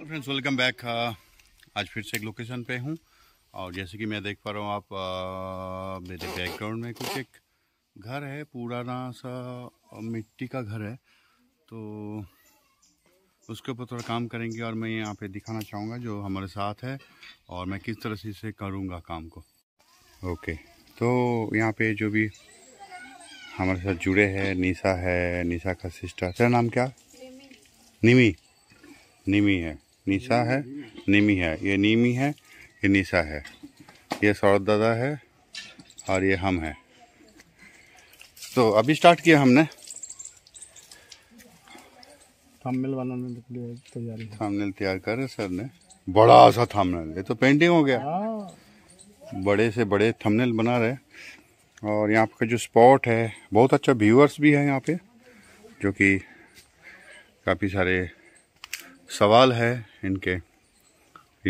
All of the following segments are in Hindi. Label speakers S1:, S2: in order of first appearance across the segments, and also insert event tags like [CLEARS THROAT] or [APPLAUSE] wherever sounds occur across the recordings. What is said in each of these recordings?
S1: हेलो फ्रेंड्स वेलकम बैक आज फिर से एक लोकेशन पे हूँ और जैसे कि मैं देख पा रहा हूँ आप आ, मेरे बैकग्राउंड में कुछ एक घर है पुराना सा मिट्टी का घर है तो उसके ऊपर थोड़ा काम करेंगे और मैं यहाँ पे दिखाना चाहूँगा जो हमारे साथ है और मैं किस तरह से इसे करूँगा काम को ओके तो यहाँ पे जो भी हमारे साथ जुड़े हैं निशा है निशा का सिस्टर तेरा नाम क्या निमी निमी है निशा है निमी है ये नीमी है ये निशा है ये सौरभ दादा है और ये हम हैं तो अभी स्टार्ट किया हमने थामनेल बनाने के तैयारी थामनेल तैयार कर रहे सर ने बड़ा सा थामनेल ये तो पेंटिंग हो गया हाँ। बड़े से बड़े थामनेल बना रहे और यहाँ का जो स्पॉट है बहुत अच्छा व्यूअर्स भी है यहाँ पे जो कि काफ़ी सारे सवाल है इनके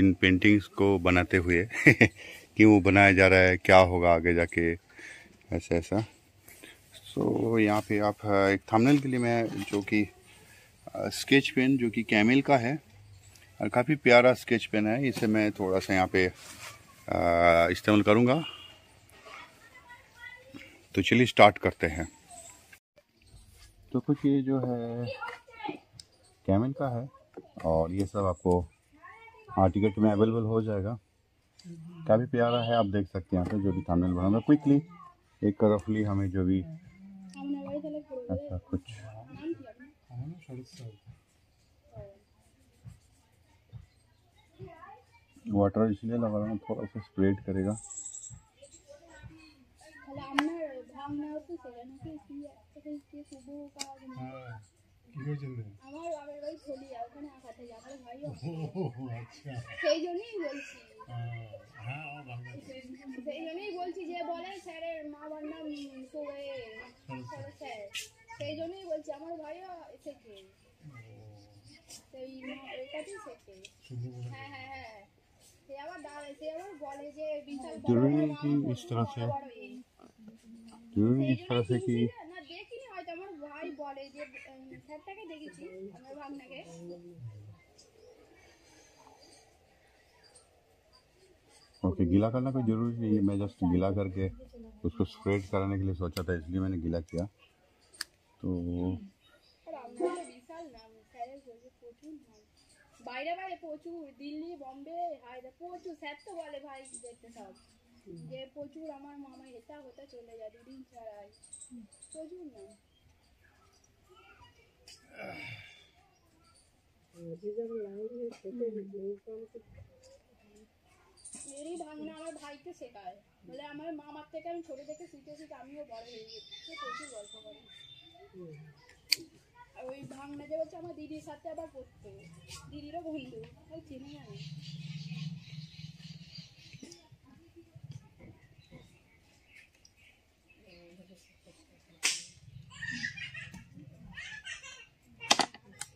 S1: इन पेंटिंग्स को बनाते हुए [LAUGHS] क्यों बनाया जा रहा है क्या होगा आगे जाके ऐसा ऐसा सो so, यहाँ पे आप एक थामनल के लिए मैं जो कि स्केच पेन जो कि कैमिल का है और काफ़ी प्यारा स्केच पेन है इसे मैं थोड़ा सा यहाँ पे इस्तेमाल करूँगा तो चलिए स्टार्ट करते हैं तो कुछ ये जो है कैमिल का है और ये सब आपको हाँ टिकट में अवेलेबल हो जाएगा काफ़ी प्यारा है आप देख सकते हैं यहाँ पे जो भी थामनेल बना हुआ क्विकली एक रफली हमें जो भी ऐसा अच्छा, कुछ वाटर इसलिए लगा रहा हूँ थोड़ा सा स्प्रेड करेगा तो हाँ। কি হয়েছিল আমার বাবার বাড়ি ফলিয়া ওখানে আঁকাতে যাই ভাই আচ্ছা সেই জন্যই বলছি হ্যাঁ, সেই জন্যই বলছি যে বলে স্যারের মা বান্না সেই জন্যই বলছি আমার ভাইও এসেছে সেই মা ওর কাছেই শেখে হ্যাঁ হ্যাঁ হ্যাঁ সে আবার দাঁড়ায় সে আবার বলে যে বিশাল সবাই বলে যে স্যারটাকে দেখেছি আমরা আপনাকে ओके गीला करना कोई ज़रूरी नहीं है मैं जस्ट गीला करके उसको स्प्रेड कराने के लिए सोचा था इसलिए मैंने गीला किया तो বাইরে বাইরে প্রচুর দিল্লি বম্বে হায়দ্রাবাদ প্রচুর স্যার তো বলে ভাই দেখতে সব যে প্রচুর আমার মামা এটা হতে চলে যায় দুদিন ছাড়াই প্রচুর না মেরি ভাঙনা আমার ভাইকে শেখায় বলে আমার মামার থেকে আমি ছোট থেকে শিখে শিখে আমিও বড় হয়ে গেছি প্রচুর গল্প করে আর ওই ভাঙনা যে বলছে আমার দিদির সাথে আবার পড়তো দিদিরও বন্ধু চিনি না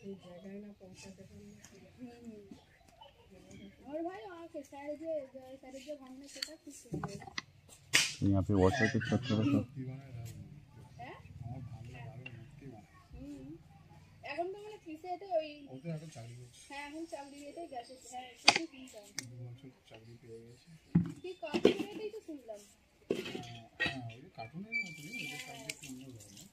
S1: कोई जगह ना पहुंचा के और भाई वहाँ के सारे जो सारे जो हमने किया किस तो यहाँ पे वाटर के स्ट्रक्चर है এখন তো মানে কিসে এটা ওই ওতে এখন চাকরি করছে হ্যাঁ এখন চাকরি পেতে গেছে হ্যাঁ কিছু কি কাজ দু বছর চাকরি পেয়ে গেছে কি কাজ করে তো শুনলাম হ্যাঁ ওই কার্টুনের মতো ওই কাজটা অন্য ধরনের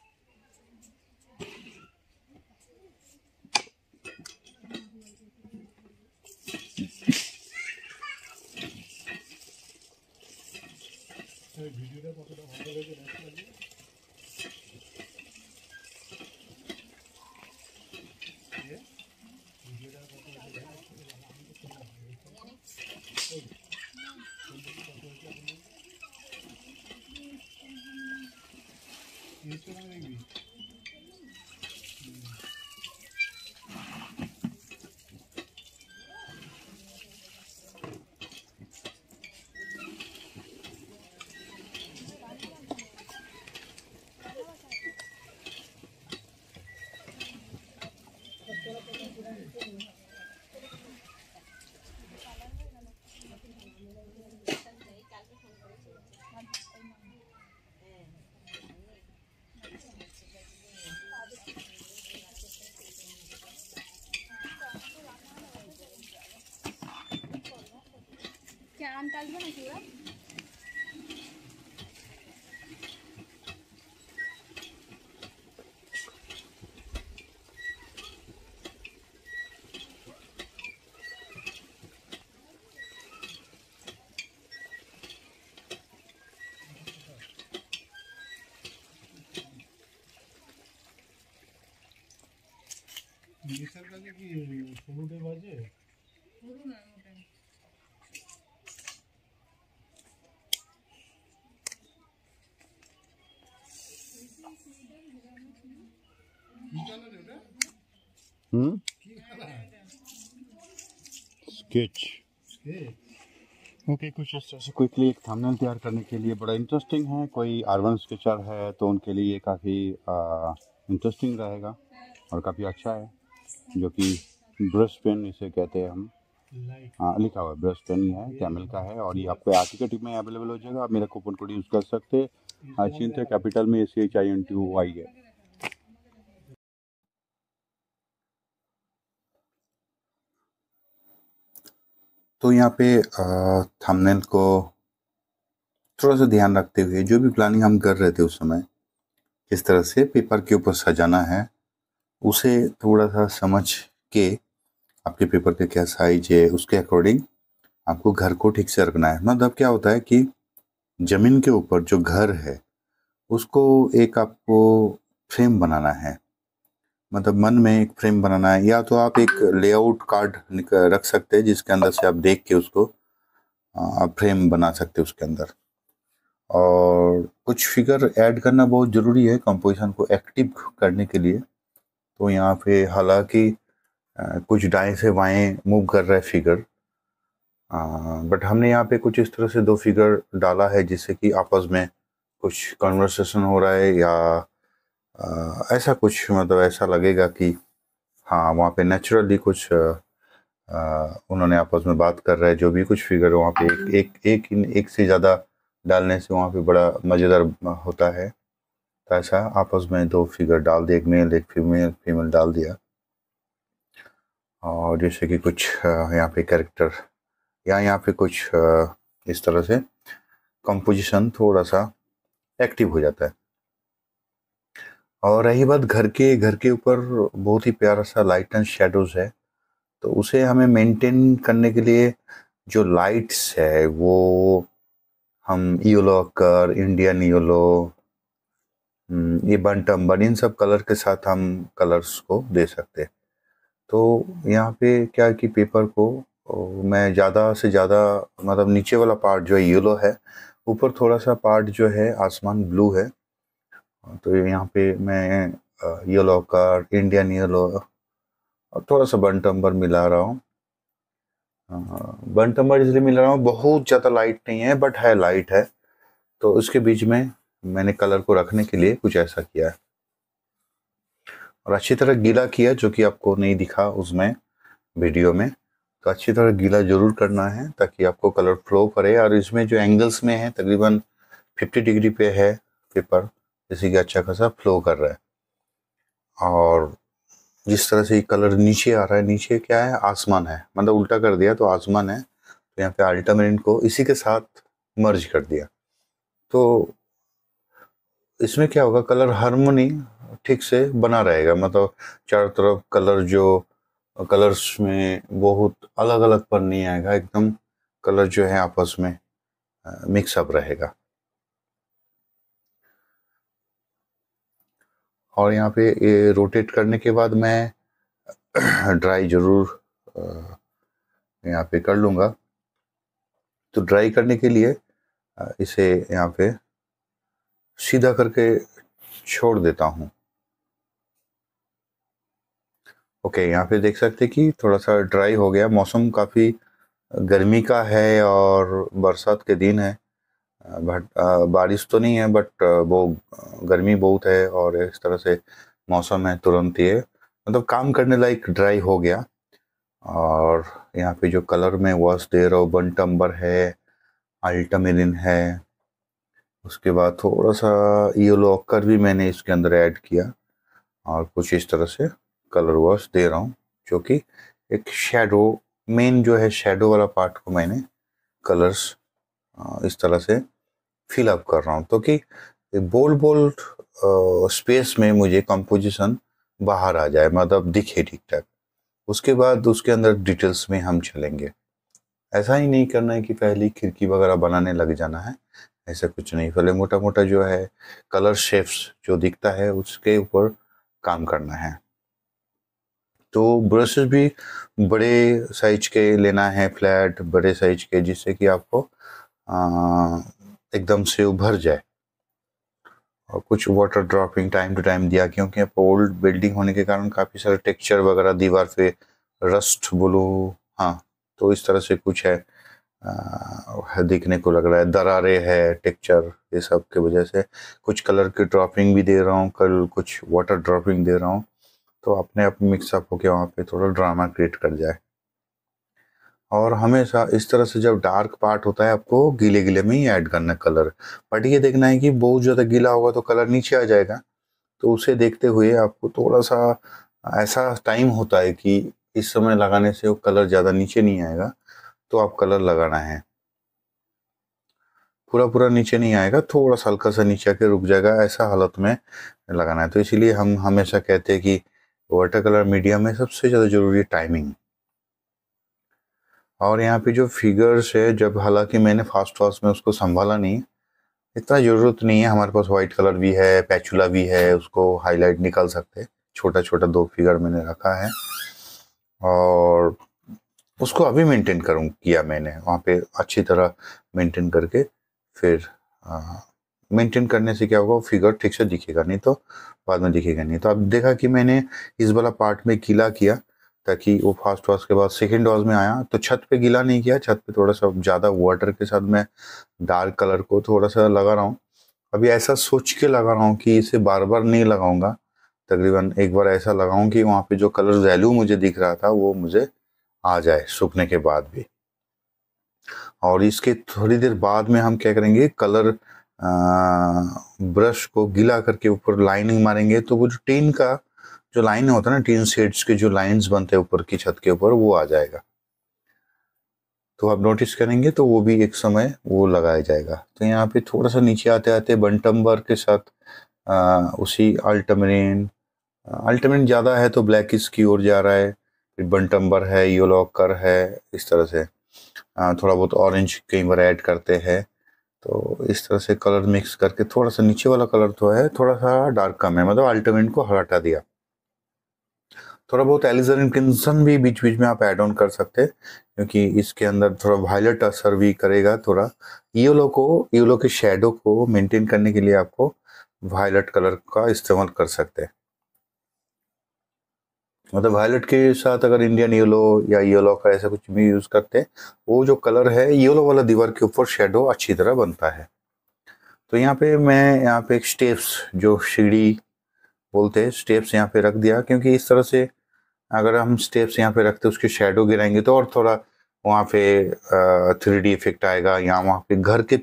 S1: ভিডিওটা কতটা ভালো লেগেছে क्या आम डाल दो ना चूरा स्केच ओके कुछ इस तरह से क्विकली एक थंबनेल तैयार करने के लिए बड़ा इंटरेस्टिंग है कोई आर्बन स्केचर है तो उनके लिए ये काफ़ी इंटरेस्टिंग रहेगा और काफ़ी अच्छा है जो कि ब्रश पेन इसे कहते हैं हम हाँ लिखा हुआ ब्रश पेन ही है कैमल का है और ये आपको आर्टिकट में अवेलेबल हो जाएगा आप मेरा कूपन कोड यूज़ कर सकते हैं चिंता कैपिटल में A C H I N T O I है तो यहाँ पे थंबनेल को थोड़ा सा ध्यान रखते हुए जो भी प्लानिंग हम कर रहे थे उस समय किस तरह से पेपर के ऊपर सजाना है उसे थोड़ा सा समझ के आपके पेपर के क्या साइज है उसके अकॉर्डिंग आपको घर को ठीक से रखना है मतलब क्या होता है कि ज़मीन के ऊपर जो घर है उसको एक आपको फ्रेम बनाना है मतलब मन में एक फ्रेम बनाना है या तो आप एक लेआउट कार्ड रख सकते हैं जिसके अंदर से आप देख के उसको आप फ्रेम बना सकते हैं उसके अंदर और कुछ फिगर ऐड करना बहुत ज़रूरी है कंपोजिशन को एक्टिव करने के लिए तो यहाँ पे हालांकि कुछ डाएँ से बाएँ मूव कर रहा है फिगर बट हमने यहाँ पे कुछ इस तरह से दो फिगर डाला है जिससे कि आपस में कुछ कन्वर्सेशन हो रहा है या ऐसा कुछ मतलब ऐसा लगेगा कि हाँ वहाँ पे नेचुरली कुछ आ, उन्होंने आपस में बात कर रहे हैं जो भी कुछ फिगर वहाँ पे एक एक एक, एक, एक से ज़्यादा डालने से वहाँ पे बड़ा मज़ेदार होता है तो ऐसा आपस में दो फिगर डाल दिए एक मेल एक फीमेल फीमेल डाल दिया और जैसे कि कुछ यहाँ पे कैरेक्टर या यहाँ पे कुछ इस तरह से कंपोजिशन थोड़ा सा एक्टिव हो जाता है और रही बात घर के घर के ऊपर बहुत ही प्यारा सा लाइट एंड शेडोज़ है तो उसे हमें मेंटेन करने के लिए जो लाइट्स है वो हम योलो कर इंडियन योलो ये बन टम्बन इन सब कलर के साथ हम कलर्स को दे सकते हैं तो यहाँ पे क्या कि पेपर को मैं ज़्यादा से ज़्यादा मतलब नीचे वाला पार्ट जो है येलो है ऊपर थोड़ा सा पार्ट जो है आसमान ब्लू है हाँ, तो यहाँ पे मैं येलो कार्ड इंडियन येलो और थोड़ा सा बनटम्बर मिला रहा हूँ बनटम्बर हाँ, इसलिए मिला रहा हूँ बहुत ज़्यादा लाइट नहीं है बट है लाइट है तो उसके बीच में मैंने कलर को रखने के लिए कुछ ऐसा किया है और अच्छी तरह गीला किया जो कि आपको नहीं दिखा उसमें वीडियो में तो अच्छी तरह गीला ज़रूर करना है ताकि आपको कलर फ्लो करे और इसमें जो एंगल्स में है तकरीबन 50 डिग्री पे है पेपर जैसे कि अच्छा खासा फ्लो कर रहा है और जिस तरह से ये कलर नीचे आ रहा है नीचे क्या है आसमान है मतलब उल्टा कर दिया तो आसमान है तो यहाँ पे अल्टामेरिन को इसी के साथ मर्ज कर दिया तो इसमें क्या होगा कलर हारमोनी ठीक से बना रहेगा मतलब चारों तरफ कलर जो कलर्स में बहुत अलग अलग पर नहीं आएगा एकदम कलर जो है आपस में मिक्सअप रहेगा और यहाँ पे रोटेट करने के बाद मैं ड्राई [CLEARS THROAT] ज़रूर यहाँ पे कर लूँगा तो ड्राई करने के लिए इसे यहाँ पे सीधा करके छोड़ देता हूँ ओके यहाँ पे देख सकते कि थोड़ा सा ड्राई हो गया मौसम काफ़ी गर्मी का है और बरसात के दिन है बट बारिश तो नहीं है बट वो गर्मी बहुत है और इस तरह से मौसम है तुरंत ही है मतलब काम करने लायक ड्राई हो गया और यहाँ पे जो कलर में वॉश दे रहा हूँ टम्बर है अल्टामिन है उसके बाद थोड़ा सा येलो ऑक्कर भी मैंने इसके अंदर ऐड किया और कुछ इस तरह से कलर वॉश दे रहा हूँ जो कि एक शेडो मेन जो है शेडो वाला पार्ट को मैंने कलर्स इस तरह से फिलअप कर रहा हूँ तो कि बोल्ड बोल्ड स्पेस में मुझे कंपोजिशन बाहर आ जाए मतलब दिखे ठीक ठाक उसके बाद उसके अंदर डिटेल्स में हम चलेंगे ऐसा ही नहीं करना है कि पहले खिड़की वगैरह बनाने लग जाना है ऐसा कुछ नहीं पहले मोटा मोटा जो है कलर शेप्स जो दिखता है उसके ऊपर काम करना है तो ब्रशेस भी बड़े साइज के लेना है फ्लैट बड़े साइज के जिससे कि आपको एकदम से उभर जाए और कुछ water dropping time to time दिया क्योंकि अब ओल्ड बिल्डिंग होने के कारण काफ़ी सारे टेक्सचर वगैरह दीवार पे रस्ट बोलो हाँ तो इस तरह से कुछ है आ, देखने को लग रहा है दरारे है टेक्चर ये सब के वजह से कुछ कलर की ड्रॉपिंग भी दे रहा हूँ कल कुछ वाटर ड्रॉपिंग दे रहा हूँ तो अपने आप मिक्सअप होकर वहाँ पे थोड़ा ड्रामा क्रिएट कर जाए और हमेशा इस तरह से जब डार्क पार्ट होता है आपको गीले गीले में ही ऐड करना है कलर बट ये देखना है कि बहुत ज़्यादा गीला होगा तो कलर नीचे आ जाएगा तो उसे देखते हुए आपको थोड़ा सा ऐसा टाइम होता है कि इस समय लगाने से वो कलर ज़्यादा नीचे नहीं आएगा तो आप कलर लगाना है पूरा पूरा नीचे नहीं आएगा थोड़ा सा हल्का सा नीचे आके रुक जाएगा ऐसा हालत में लगाना है तो इसीलिए हम हमेशा कहते हैं कि वाटर कलर मीडिया में सबसे ज़्यादा ज़रूरी है टाइमिंग और यहाँ पे जो फिगर्स है जब हालांकि मैंने फास्ट फास्ट में उसको संभाला नहीं इतना ज़रूरत नहीं है हमारे पास वाइट कलर भी है पैचुला भी है उसको हाईलाइट निकाल सकते छोटा छोटा दो फिगर मैंने रखा है और उसको अभी मेंटेन करूँ किया मैंने वहाँ पे अच्छी तरह मेंटेन करके फिर मेंटेन करने से क्या होगा वो फिगर ठीक से दिखेगा नहीं तो बाद में दिखेगा नहीं तो अब देखा कि मैंने इस वाला पार्ट में किला किया ताकि वो फास्ट वॉश के बाद सेकेंड डोज में आया तो छत पे गीला नहीं किया छत पे थोड़ा सा ज़्यादा वाटर के साथ मैं डार्क कलर को थोड़ा सा लगा रहा हूँ अभी ऐसा सोच के लगा रहा हूँ कि इसे बार बार नहीं लगाऊंगा तकरीबन एक बार ऐसा लगाऊँ कि वहाँ पे जो कलर वैल्यू मुझे दिख रहा था वो मुझे आ जाए सूखने के बाद भी और इसके थोड़ी देर बाद में हम क्या करेंगे कलर आ, ब्रश को गीला करके ऊपर लाइनिंग मारेंगे तो वो जो टीन का जो लाइन होता है ना टीन सेट्स के जो लाइंस बनते हैं ऊपर की छत के ऊपर वो आ जाएगा तो आप नोटिस करेंगे तो वो भी एक समय वो लगाया जाएगा तो यहाँ पे थोड़ा सा नीचे आते आते बंटम्बर के साथ आ, उसी अल्टमेन अल्टमेन ज़्यादा है तो ब्लैक की ओर जा रहा है फिर बंटम्बर है योलॉकर है इस तरह से आ, थोड़ा बहुत ऑरेंज कई बार ऐड करते हैं तो इस तरह से कलर मिक्स करके थोड़ा सा नीचे वाला कलर तो है थोड़ा सा डार्क कम है मतलब अल्टमेन को हटा दिया थोड़ा बहुत एलिजन किन्सन भी बीच बीच में आप ऐड ऑन कर सकते हैं क्योंकि इसके अंदर थोड़ा वायलट असर भी करेगा थोड़ा योलो को येलो के शेडो को मेंटेन करने के लिए आपको वायलट कलर का इस्तेमाल कर सकते हैं मतलब वायलट के साथ अगर इंडियन येलो या येलो का ऐसा कुछ भी यूज़ करते हैं वो जो कलर है येलो वाला दीवार के ऊपर शेडो अच्छी तरह बनता है तो यहाँ पे मैं यहाँ पे एक स्टेप्स जो सीढ़ी बोलते हैं स्टेप्स यहाँ पे रख दिया क्योंकि इस तरह से अगर हम स्टेप्स यहाँ पे रखते उसके शेडो गिराएंगे तो और थोड़ा वहाँ पे थ्री इफेक्ट आएगा या वहाँ पे घर के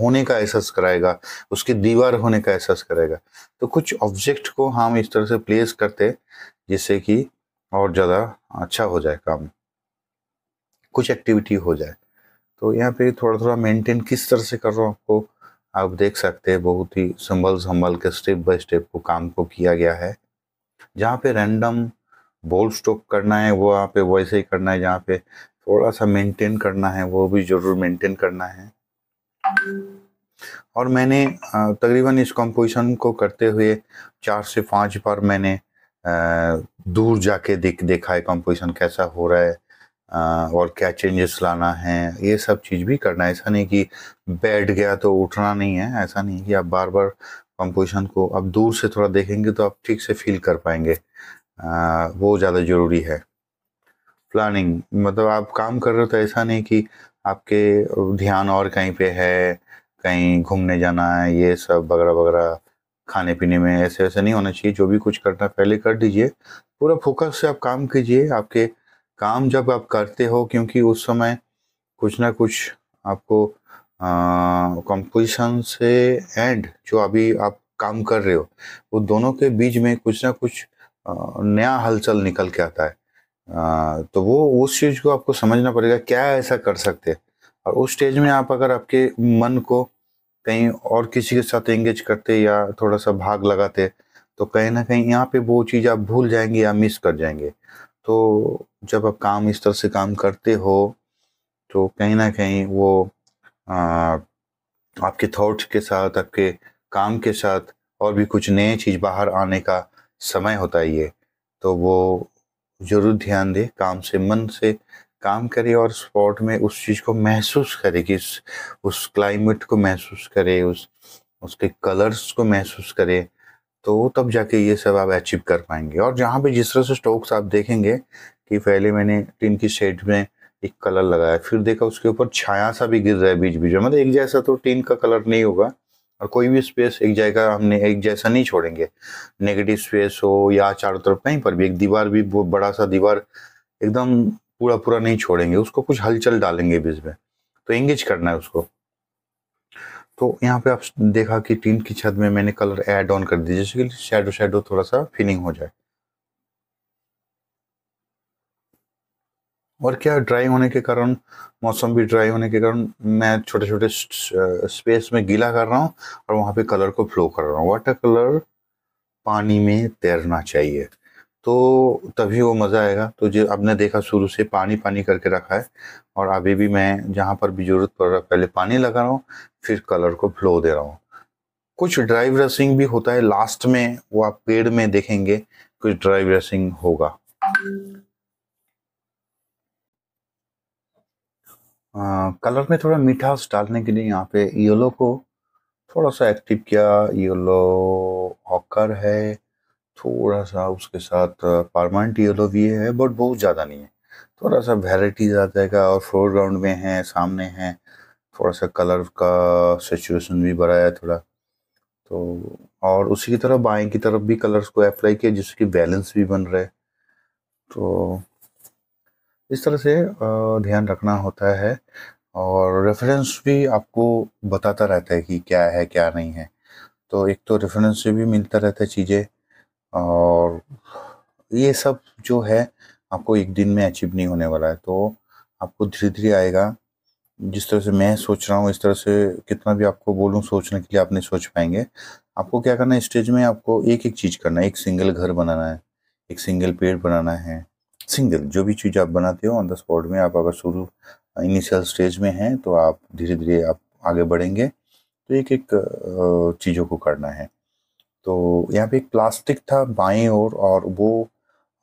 S1: होने का एहसास कराएगा उसकी दीवार होने का एहसास कराएगा तो कुछ ऑब्जेक्ट को हम इस तरह से प्लेस करते जिससे कि और ज़्यादा अच्छा हो जाए काम कुछ एक्टिविटी हो जाए तो यहाँ पे थोड़ा थोड़ा मेंटेन किस तरह से कर रहा हूँ आपको आप देख सकते हैं बहुत ही संभल संभल के स्टेप बाय स्टेप को काम को किया गया है जहाँ पे रैंडम बॉल स्टॉक करना है वो वहाँ पे वैसे ही करना है जहाँ पे थोड़ा सा मेंटेन करना है वो भी ज़रूर मेंटेन करना है और मैंने तकरीबन इस कंपोजिशन को करते हुए चार से पांच बार मैंने दूर जाके देख देखा है कंपोजिशन कैसा हो रहा है और क्या चेंजेस लाना है ये सब चीज़ भी करना है ऐसा नहीं कि बैठ गया तो उठना नहीं है ऐसा नहीं कि आप बार बार कंपोजिशन को आप दूर से थोड़ा देखेंगे तो आप ठीक से फील कर पाएंगे वो ज़्यादा ज़रूरी है प्लानिंग मतलब आप काम कर रहे हो तो ऐसा नहीं कि आपके ध्यान और कहीं पे है कहीं घूमने जाना है ये सब वगैरह वगैरह खाने पीने में ऐसे ऐसे नहीं होना चाहिए जो भी कुछ करना पहले कर दीजिए पूरा फोकस से आप काम कीजिए आपके काम जब आप करते हो क्योंकि उस समय कुछ ना कुछ आपको कंपोजिशन से एंड जो अभी आप काम कर रहे हो वो दोनों के बीच में कुछ ना कुछ नया हलचल निकल के आता है तो वो उस चीज़ को आपको समझना पड़ेगा क्या ऐसा कर सकते हैं और उस स्टेज में आप अगर आपके मन को कहीं और किसी के साथ एंगेज करते या थोड़ा सा भाग लगाते तो कहीं ना कहीं यहाँ पे वो चीज़ आप भूल जाएंगे या मिस कर जाएंगे तो जब आप काम इस तरह से काम करते हो तो कहीं ना कहीं वो आपके थॉट्स के साथ आपके काम के साथ और भी कुछ नए चीज़ बाहर आने का समय होता है ये तो वो जरूर ध्यान दे काम से मन से काम करे और स्पॉट में उस चीज़ को महसूस करे कि उस, उस क्लाइमेट को महसूस करे उस उसके कलर्स को महसूस करे तो तब जाके ये सब आप अचीव कर पाएंगे और जहाँ पे जिस तरह से स्टोक्स आप देखेंगे कि पहले मैंने टिन की शेड में एक कलर लगाया फिर देखा उसके ऊपर छाया सा भी गिर रहा है बीच बीच में मतलब एक जैसा तो टीन का कलर नहीं होगा और कोई भी स्पेस एक जगह हमने एक जैसा नहीं छोड़ेंगे नेगेटिव स्पेस हो या चारों तरफ कहीं पर भी एक दीवार भी वो बड़ा सा दीवार एकदम पूरा पूरा नहीं छोड़ेंगे उसको कुछ हलचल डालेंगे बीच में तो एंगेज करना है उसको तो यहाँ पे आप देखा कि टीन की छत में मैंने कलर एड ऑन कर दिया जिससे कि शेडो शेडो थोड़ा सा फिनिंग हो जाए और क्या ड्राई होने के कारण मौसम भी ड्राई होने के कारण मैं छोटे छोटे स्पेस में गीला कर रहा हूँ और वहाँ पे कलर को फ्लो कर रहा हूँ वाटर कलर पानी में तैरना चाहिए तो तभी वो मज़ा आएगा तो जो आपने देखा शुरू से पानी पानी करके रखा है और अभी भी मैं जहाँ पर भी ज़रूरत पड़ रहा है पहले पानी लगा रहा हूँ फिर कलर को फ्लो दे रहा हूँ कुछ ड्राई ब्रशिंग भी होता है लास्ट में वो आप पेड़ में देखेंगे कुछ ड्राई ब्रशिंग होगा कलर में थोड़ा मिठास डालने के लिए यहाँ पे येलो को थोड़ा सा एक्टिव किया येलो ऑकर है थोड़ा सा उसके साथ परमानेंट येलो भी है बट बहुत ज़्यादा नहीं है थोड़ा सा वेराइटी आ जाएगा और फोरग्राउंड में है सामने है थोड़ा सा कलर का सिचुएशन भी बढ़ाया थोड़ा तो और उसी की तरफ बाएं की तरफ भी कलर्स को अप्लाई किया जिसकी बैलेंस भी बन रहे तो इस तरह से ध्यान रखना होता है और रेफरेंस भी आपको बताता रहता है कि क्या है क्या नहीं है तो एक तो रेफरेंस से भी मिलता रहता है चीज़ें और ये सब जो है आपको एक दिन में अचीव नहीं होने वाला है तो आपको धीरे धीरे आएगा जिस तरह से मैं सोच रहा हूँ इस तरह से कितना भी आपको बोलूँ सोचने के लिए आप नहीं सोच पाएंगे आपको क्या करना है स्टेज में आपको एक एक चीज़ करना है एक सिंगल घर बनाना है एक सिंगल पेड़ बनाना है सिंगल जो भी चीज़ आप बनाते हो ऑन द स्पॉट में आप अगर शुरू इनिशियल स्टेज में हैं तो आप धीरे धीरे आप आगे बढ़ेंगे तो एक एक चीज़ों को करना है तो यहाँ पे एक प्लास्टिक था बाएं ओर और वो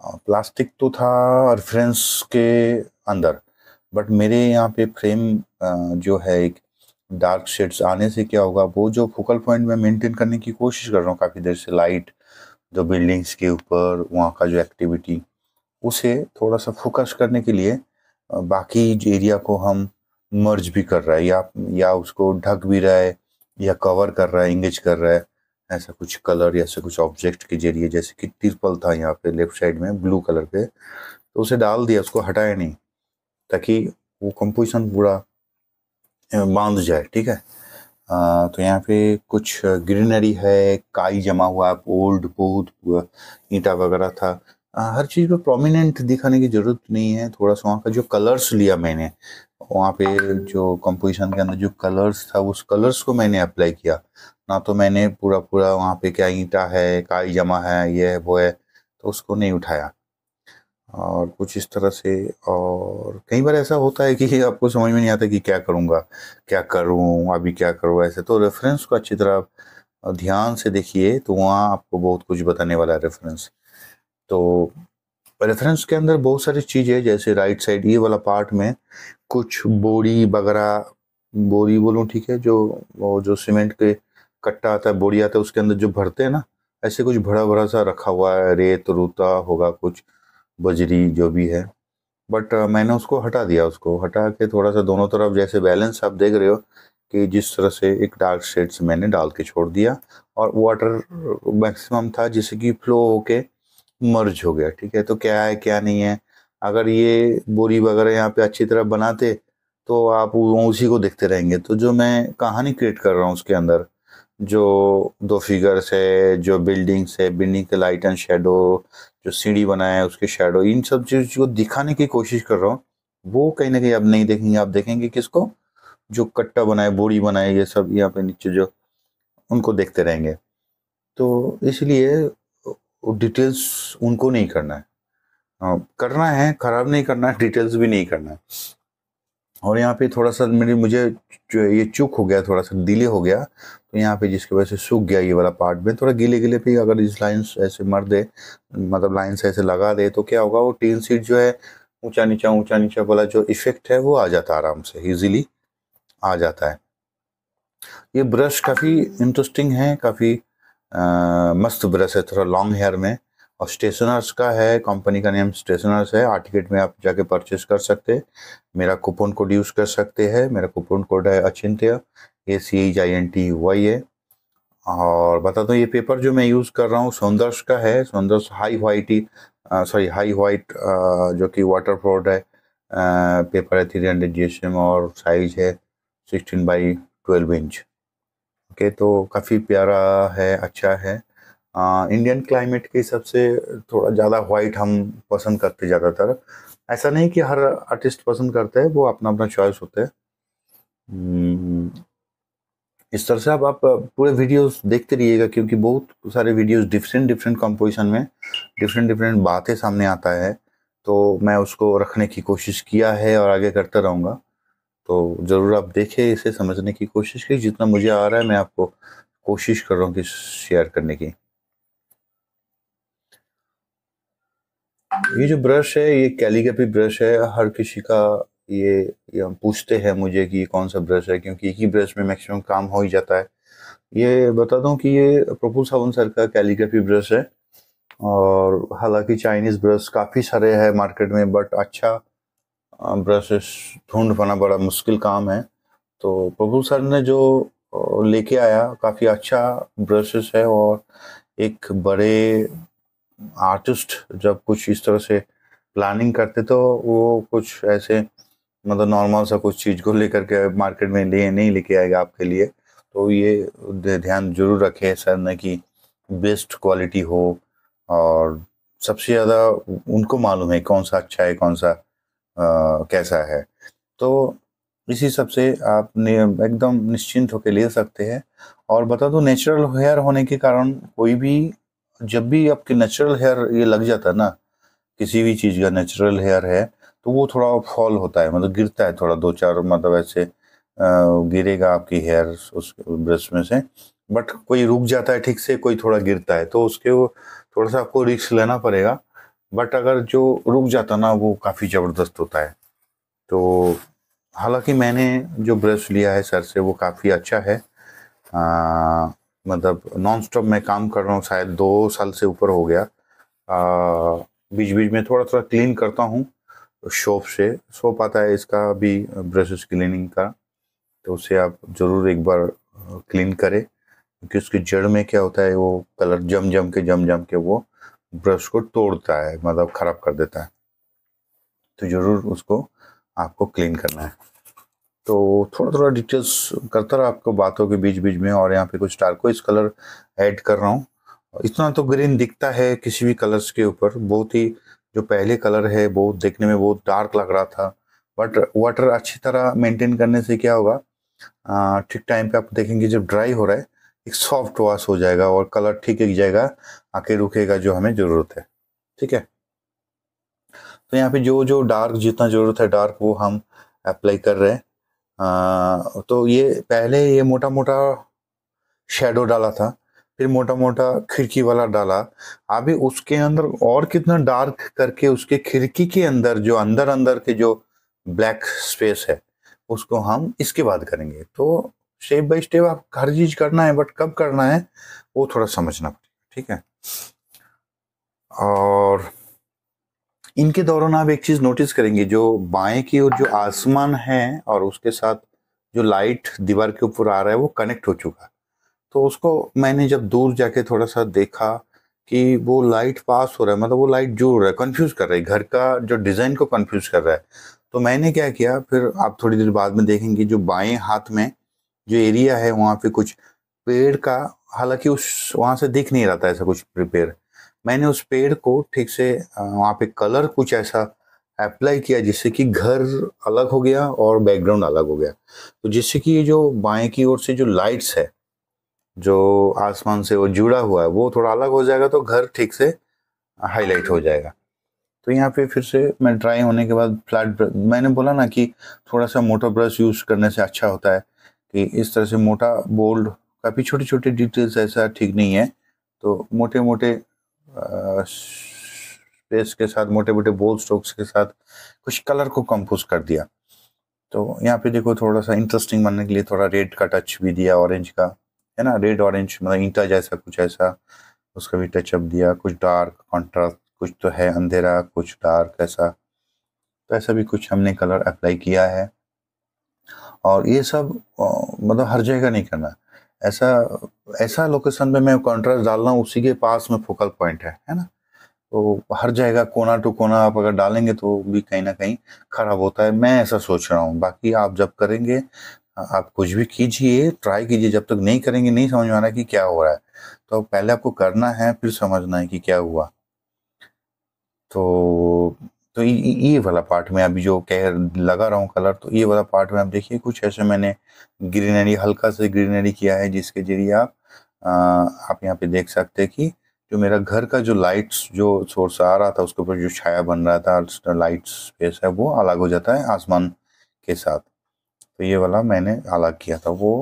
S1: प्लास्टिक तो था रेफरेंस के अंदर बट मेरे यहाँ पे फ्रेम जो है एक डार्क शेड्स आने से क्या होगा वो जो फोकल पॉइंट मैं मेंटेन करने की कोशिश कर रहा हूँ काफ़ी देर से लाइट जो बिल्डिंग्स के ऊपर वहाँ का जो एक्टिविटी उसे थोड़ा सा फोकस करने के लिए बाकी एरिया को हम मर्ज भी कर रहा है या या उसको ढक भी रहा है या कवर कर रहा है इंगेज कर रहा है ऐसा कुछ कलर या ऐसे कुछ ऑब्जेक्ट के जरिए जैसे कि तिरपल था यहाँ पे लेफ्ट साइड में ब्लू कलर पे तो उसे डाल दिया उसको हटाया नहीं ताकि वो कंपोजिशन पूरा बांध जाए ठीक है आ, तो यहाँ पे कुछ ग्रीनरी है काई जमा हुआ ओल्ड बहुत ईटा वगैरह था हर चीज़ को प्रोमिनेंट दिखाने की ज़रूरत नहीं है थोड़ा सा वहाँ का जो कलर्स लिया मैंने वहाँ पे जो कंपोजिशन के अंदर जो कलर्स था उस कलर्स को मैंने अप्लाई किया ना तो मैंने पूरा पूरा वहाँ पे क्या ईंटा है काई जमा है ये है वो है तो उसको नहीं उठाया और कुछ इस तरह से और कई बार ऐसा होता है कि आपको समझ में नहीं आता कि क्या करूँगा क्या करूँ अभी क्या करूँ ऐसे तो रेफरेंस को अच्छी तरह ध्यान से देखिए तो वहाँ आपको बहुत कुछ बताने वाला है रेफरेंस तो रेफरेंस के अंदर बहुत सारी चीज़ें जैसे राइट साइड ये वाला पार्ट में कुछ बोरी वगैरह बोरी बोलूँ ठीक है जो वो जो सीमेंट के कट्टा आता है बोरी आता है उसके अंदर जो भरते हैं ना ऐसे कुछ भरा भरा सा रखा हुआ है रेत रूता होगा कुछ बजरी जो भी है बट मैंने उसको हटा दिया उसको हटा के थोड़ा सा दोनों तरफ जैसे बैलेंस आप देख रहे हो कि जिस तरह से एक डार्क शेड से मैंने डाल के छोड़ दिया और वाटर मैक्सिमम था जिससे कि फ्लो होके मर्ज हो गया ठीक है तो क्या है क्या नहीं है अगर ये बोरी वगैरह यहाँ पे अच्छी तरह बनाते तो आप उसी को देखते रहेंगे तो जो मैं कहानी क्रिएट कर रहा हूँ उसके अंदर जो दो फिगर्स है जो बिल्डिंग्स है बिल्डिंग के लाइट एंड शेडो जो सीढ़ी बनाया है उसके शेडो इन सब चीज़ को दिखाने की कोशिश कर रहा हूँ वो कहीं ना कहीं आप नहीं देखेंगे आप देखेंगे किसको जो कट्टा बनाए बोरी बनाए ये सब यहाँ पे नीचे जो उनको देखते रहेंगे तो इसलिए वो डिटेल्स उनको नहीं करना है आ, हाँ, करना है ख़राब नहीं करना है डिटेल्स भी नहीं करना है और यहाँ पे थोड़ा सा मेरे मुझे ये चुक हो गया थोड़ा सा डिले हो गया तो यहाँ पे जिसकी वजह से सूख गया ये वाला पार्ट में थोड़ा गीले गीले पे अगर इस लाइन्स ऐसे मर दे मतलब लाइन्स ऐसे लगा दे तो क्या होगा वो टीन सीट जो है ऊंचा नीचा ऊंचा नीचा वाला जो इफेक्ट है वो आ जाता है आराम से इजीली आ जाता है ये ब्रश काफ़ी इंटरेस्टिंग है काफ़ी मस्त ब्रश है थोड़ा लॉन्ग हेयर में और स्टेशनर्स का है कंपनी का नेम स्टेशनर्स है आर्टिकेट में आप जाके परचेस कर सकते मेरा कूपन कोड यूज़ कर सकते हैं मेरा कूपन कोड है Achintya A C H I N T Y A और बता दूँ ये पेपर जो मैं यूज़ कर रहा हूँ सौंदर्श का है सौंदर्श high whitey sorry high white जो कि वाटर प्रोड है आ, पेपर है three hundred G S M और साइज है सिक्सटीन बाई ट्वेल्व इंच के तो काफ़ी प्यारा है अच्छा है आ, इंडियन क्लाइमेट के हिसाब से थोड़ा ज़्यादा वाइट हम पसंद करते ज़्यादातर ऐसा नहीं कि हर आर्टिस्ट पसंद करते हैं वो अपना अपना चॉइस होते हैं हम्म, इस तरह से अब आप पूरे वीडियोस देखते रहिएगा क्योंकि बहुत सारे वीडियोस डिफरेंट डिफरेंट कंपोजिशन में डिफरेंट डिफरेंट बातें सामने आता है तो मैं उसको रखने की कोशिश किया है और आगे करता रहूँगा तो ज़रूर आप देखें इसे समझने की कोशिश की जितना मुझे आ रहा है मैं आपको कोशिश कर रहा हूँ कि शेयर करने की ये जो ब्रश है ये कैलीग्राफी ब्रश है हर किसी का ये, ये पूछते हैं मुझे कि ये कौन सा ब्रश है क्योंकि एक ही ब्रश में मैक्सिमम काम हो ही जाता है ये बता दूं कि ये प्रफुल सावन सर का कैलीग्राफी ब्रश है और हालांकि चाइनीज़ ब्रश काफ़ी सारे हैं मार्केट में बट अच्छा ब्रशेस ढूंढ पाना बड़ा मुश्किल काम है तो प्रभु सर ने जो लेके आया काफ़ी अच्छा ब्रशेस है और एक बड़े आर्टिस्ट जब कुछ इस तरह से प्लानिंग करते तो वो कुछ ऐसे मतलब नॉर्मल सा कुछ चीज़ को लेकर के मार्केट में ले नहीं लेके आएगा आपके लिए तो ये ध्यान जरूर रखे सर ने कि बेस्ट क्वालिटी हो और सबसे ज़्यादा उनको मालूम है कौन सा अच्छा है कौन सा कैसा है तो इसी सब से आप एकदम निश्चिंत होकर ले सकते हैं और बता दो नेचुरल हेयर होने के कारण कोई भी जब भी आपके नेचुरल हेयर ये लग जाता है ना किसी भी चीज़ का नेचुरल हेयर है तो वो थोड़ा फॉल होता है मतलब गिरता है थोड़ा दो चार मतलब ऐसे गिरेगा आपकी हेयर उस ब्रश में से बट कोई रुक जाता है ठीक से कोई थोड़ा गिरता है तो उसके वो थोड़ा सा आपको रिक्स लेना पड़ेगा बट अगर जो रुक जाता ना वो काफ़ी ज़बरदस्त होता है तो हालांकि मैंने जो ब्रश लिया है सर से वो काफ़ी अच्छा है आ, मतलब नॉन स्टॉप मैं काम कर रहा हूँ शायद दो साल से ऊपर हो गया बीच बीच में थोड़ा थोड़ा क्लीन करता हूँ शोप से शॉप आता है इसका भी ब्रशेस क्लीनिंग का तो उसे आप ज़रूर एक बार क्लीन करें क्योंकि उसकी जड़ में क्या होता है वो कलर जम जम के जम जम के वो ब्रश को तोड़ता है मतलब ख़राब कर देता है तो ज़रूर उसको आपको क्लीन करना है तो थोड़ा थोड़ा डिटेल्स करता रहा आपको बातों के बीच बीच में और यहाँ पे कुछ इस कलर ऐड कर रहा हूँ इतना तो ग्रीन दिखता है किसी भी कलर्स के ऊपर बहुत ही जो पहले कलर है वो देखने में बहुत डार्क लग रहा था बट वाटर अच्छी तरह मेंटेन करने से क्या होगा ठीक टाइम पे आप देखेंगे जब ड्राई हो रहा है एक सॉफ्ट वॉश हो जाएगा और कलर ठीक एक जाएगा आके रुकेगा जो हमें ज़रूरत है ठीक है तो यहाँ पे जो जो डार्क जितना ज़रूरत है डार्क वो हम अप्लाई कर रहे हैं तो ये पहले ये मोटा मोटा शेडो डाला था फिर मोटा मोटा खिड़की वाला डाला अभी उसके अंदर और कितना डार्क करके उसके खिड़की के अंदर जो अंदर अंदर के जो ब्लैक स्पेस है उसको हम इसके बाद करेंगे तो स्टेप बाय स्टेप आप हर चीज करना है बट कब करना है वो थोड़ा समझना पड़ेगा ठीक है और इनके दौरान आप एक चीज नोटिस करेंगे जो बाएं की ओर जो आसमान है और उसके साथ जो लाइट दीवार के ऊपर आ रहा है वो कनेक्ट हो चुका तो उसको मैंने जब दूर जाके थोड़ा सा देखा कि वो लाइट पास हो रहा है मतलब वो लाइट जुड़ रहा है कंफ्यूज कर रहा है घर का जो डिज़ाइन को कंफ्यूज कर रहा है तो मैंने क्या किया फिर आप थोड़ी देर बाद में देखेंगे जो बाएं हाथ में जो एरिया है वहाँ पे कुछ पेड़ का हालांकि उस वहाँ से दिख नहीं रहा था ऐसा कुछ प्रिपेयर मैंने उस पेड़ को ठीक से वहाँ पे कलर कुछ ऐसा अप्लाई किया जिससे कि घर अलग हो गया और बैकग्राउंड अलग हो गया तो जिससे कि ये जो बाएं की ओर से जो लाइट्स है जो आसमान से वो जुड़ा हुआ है वो थोड़ा अलग हो जाएगा तो घर ठीक से हाईलाइट हो जाएगा तो यहाँ पे फिर से मैं ड्राई होने के बाद फ्लैट मैंने बोला ना कि थोड़ा सा मोटर ब्रश यूज़ करने से अच्छा होता है कि इस तरह से मोटा बोल्ड काफ़ी छोटे छोटे डिटेल्स ऐसा ठीक नहीं है तो मोटे मोटे स्पेस के साथ मोटे मोटे बोल्ड स्ट्रोक्स के साथ कुछ कलर को कंपोज कर दिया तो यहाँ पे देखो थोड़ा सा इंटरेस्टिंग बनने के लिए थोड़ा रेड का टच भी दिया ऑरेंज का है ना रेड ऑरेंज मतलब ईंटा जैसा कुछ ऐसा उसका भी टचअप दिया कुछ डार्क कॉन्ट्रास्ट कुछ तो है अंधेरा कुछ डार्क ऐसा तो ऐसा भी कुछ हमने कलर अप्लाई किया है और ये सब मतलब हर जगह नहीं करना ऐसा ऐसा लोकेशन में मैं कॉन्ट्रास्ट डाल रहा हूँ उसी के पास में फोकल पॉइंट है है ना तो हर जगह कोना टू कोना आप अगर डालेंगे तो भी कहीं ना कहीं खराब होता है मैं ऐसा सोच रहा हूँ बाकी आप जब करेंगे आप कुछ भी कीजिए ट्राई कीजिए जब तक नहीं करेंगे नहीं समझ में आ रहा कि क्या हो रहा है तो पहले आपको करना है फिर समझना है कि क्या हुआ तो तो ये वाला पार्ट में अभी जो कह लगा रहा हूँ कलर तो ये वाला पार्ट में आप देखिए कुछ ऐसे मैंने ग्रीनरी हल्का से ग्रीनरी किया है जिसके जरिए आप आ, आप यहाँ पे देख सकते हैं कि जो मेरा घर का जो लाइट्स जो सोर्स आ रहा था उसके ऊपर जो छाया बन रहा था लाइट स्पेस है वो अलग हो जाता है आसमान के साथ तो ये वाला मैंने अलग किया था वो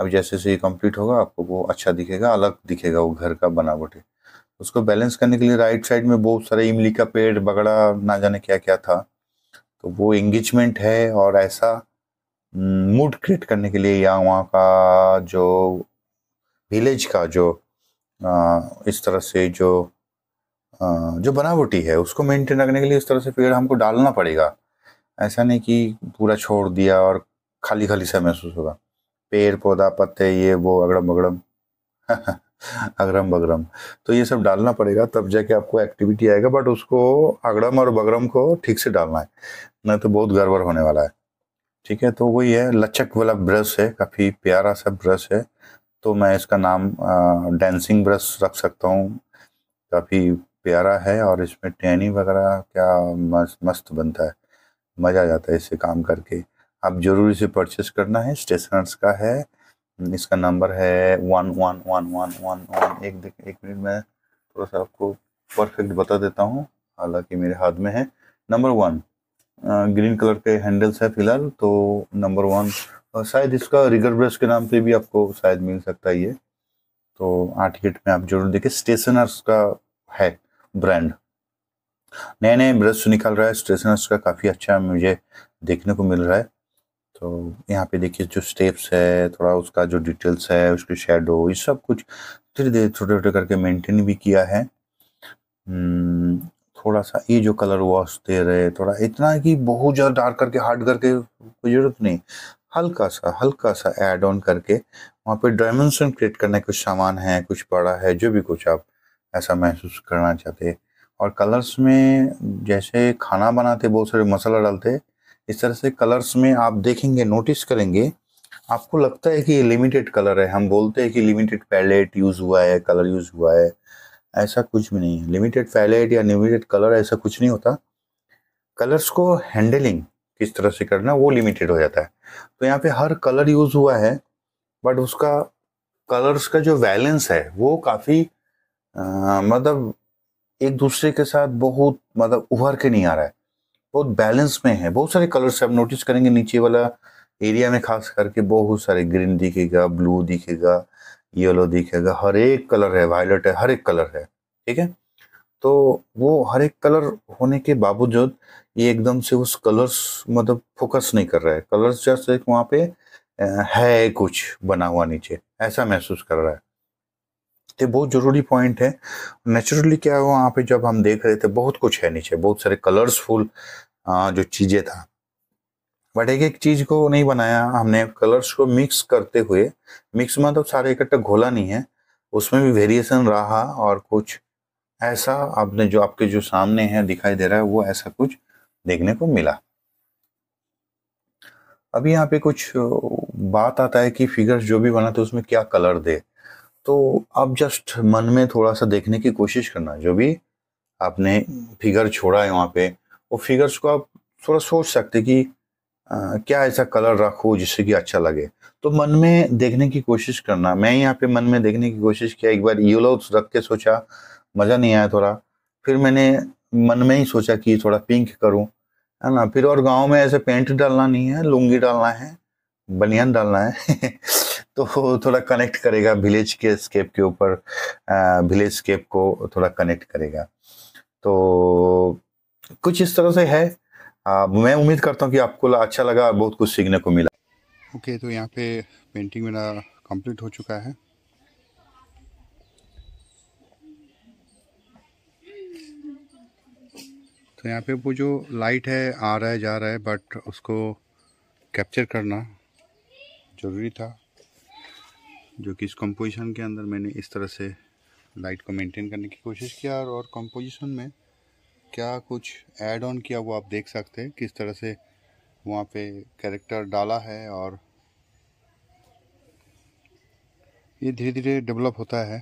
S1: अब जैसे जैसे ये कम्प्लीट होगा आपको वो अच्छा दिखेगा अलग दिखेगा वो घर का बनावट उसको बैलेंस करने के लिए राइट साइड में बहुत सारे इमली का पेड़ बगड़ा ना जाने क्या क्या था तो वो एंगेजमेंट है और ऐसा मूड हम्म, क्रिएट करने के लिए या वहाँ का जो विलेज का जो आ, इस तरह से जो आ, जो बनावटी है उसको मेंटेन रखने के लिए इस तरह से पेड़ हमको डालना पड़ेगा ऐसा नहीं कि पूरा छोड़ दिया और खाली खाली सा महसूस होगा पेड़ पौधा पत्ते ये वो अगड़म बगड़म [LAUGHS] अगरम बगरम तो ये सब डालना पड़ेगा तब जाके आपको एक्टिविटी आएगा बट उसको अगरम और बगरम को ठीक से डालना है नहीं तो बहुत गड़बड़ होने वाला है ठीक है तो वही है लचक वाला ब्रश है काफ़ी प्यारा सा ब्रश है तो मैं इसका नाम डांसिंग ब्रश रख सकता हूँ काफ़ी प्यारा है और इसमें टहनी वगैरह क्या मस्त मस्त बनता है मज़ा आ जाता है इसे काम करके आप जरूरी से परचेस करना है स्टेशनर्स का है हम्म, इसका नंबर है one one one one one one एक एक मिनट में थोड़ा सा आपको परफेक्ट बता देता हूँ हालांकि मेरे हाथ में है नंबर वन ग्रीन कलर के हैंडल्स है फिलहाल तो नंबर वन और शायद इसका रिगर ब्रश के नाम से भी आपको शायद मिल सकता है ये तो आर्टिकेट में आप जरूर देखिए स्टेशनर्स का है ब्रांड नए नए ब्रश निकाल रहा है स्टेशनर्स का काफ़ी अच्छा मुझे देखने को मिल रहा है तो यहाँ पे देखिए जो स्टेप्स है थोड़ा उसका जो डिटेल्स है उसके शेडो ये सब कुछ धीरे धीरे छोटे छोटे करके मेंटेन भी किया है हम्म, थोड़ा सा ये जो कलर वॉश दे रहे थोड़ा इतना कि बहुत ज़्यादा डार्क करके हार्ड करके कोई जरूरत नहीं हल्का सा हल्का सा ऐड ऑन करके वहाँ पे डायमेंशन क्रिएट करने कुछ सामान है कुछ बड़ा है जो भी कुछ आप ऐसा महसूस करना चाहते हैं और कलर्स में जैसे खाना बनाते बहुत सारे मसाला डालते इस तरह से कलर्स में आप देखेंगे नोटिस करेंगे आपको लगता है कि ये लिमिटेड कलर है हम बोलते हैं कि लिमिटेड पैलेट यूज़ हुआ है कलर यूज़ हुआ है ऐसा कुछ भी नहीं है लिमिटेड पैलेट या लिमिटेड कलर ऐसा कुछ नहीं होता कलर्स को हैंडलिंग किस तरह से करना वो लिमिटेड हो जाता है तो यहाँ पे हर कलर यूज़ हुआ है बट उसका कलर्स का जो बैलेंस है वो काफ़ी मतलब एक दूसरे के साथ बहुत मतलब उभर के नहीं आ रहा है बहुत बैलेंस में है बहुत सारे कलर्स आप नोटिस करेंगे नीचे वाला एरिया में खास करके बहुत सारे ग्रीन दिखेगा ब्लू दिखेगा येलो दिखेगा हर एक कलर है वायलट है हर एक कलर है ठीक है तो वो हर एक कलर होने के बावजूद ये एकदम से उस कलर्स मतलब फोकस नहीं कर रहा है कलर्स जैसे एक वहाँ पे है कुछ बना हुआ नीचे ऐसा महसूस कर रहा है ये बहुत ज़रूरी पॉइंट है नेचुरली क्या हुआ वहाँ पे जब हम देख रहे थे बहुत कुछ है नीचे बहुत सारे कलर्सफुल जो चीज़ें था बट एक एक चीज़ को नहीं बनाया हमने कलर्स को मिक्स करते हुए मिक्स मतलब सारे इकट्ठा घोला नहीं है उसमें भी वेरिएशन रहा और कुछ ऐसा आपने जो आपके जो सामने है दिखाई दे रहा है वो ऐसा कुछ देखने को मिला अभी यहाँ पे कुछ बात आता है कि फिगर्स जो भी बना थे तो उसमें क्या कलर दे तो आप जस्ट मन में थोड़ा सा देखने की कोशिश करना जो भी आपने फिगर छोड़ा है वहाँ पे वो फिगर्स को आप थोड़ा सोच सकते कि आ, क्या ऐसा कलर रखूँ जिससे कि अच्छा लगे तो मन में देखने की कोशिश करना मैं यहाँ पे मन में देखने की कोशिश किया एक बार येलो रख के सोचा मज़ा नहीं आया थोड़ा फिर मैंने मन में ही सोचा कि थोड़ा पिंक करूँ है ना फिर और गांव में ऐसे पेंट डालना नहीं है लुंगी डालना है बनियान डालना है [LAUGHS] तो थोड़ा कनेक्ट करेगा विलेज के स्केप के ऊपर विलेज स्केप को थोड़ा कनेक्ट करेगा तो कुछ इस तरह से है आ, मैं उम्मीद करता हूँ कि आपको अच्छा लगा और बहुत कुछ सीखने को मिला ओके okay, तो यहाँ पे पेंटिंग मेरा कंप्लीट हो चुका है तो यहाँ पे वो जो लाइट है आ रहा है जा रहा है बट उसको कैप्चर करना ज़रूरी था जो कि इस कंपोजिशन के अंदर मैंने इस तरह से लाइट को मेंटेन करने की कोशिश किया और कंपोजिशन में क्या कुछ ऐड ऑन किया वो आप देख सकते हैं किस तरह से वहाँ पे कैरेक्टर डाला है और ये धीरे धीरे डेवलप होता है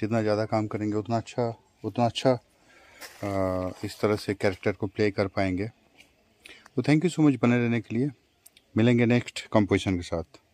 S1: जितना ज़्यादा काम करेंगे उतना अच्छा उतना अच्छा आ, इस तरह से कैरेक्टर को प्ले कर पाएंगे तो थैंक यू सो मच बने रहने के लिए मिलेंगे नेक्स्ट कंपोजिशन के साथ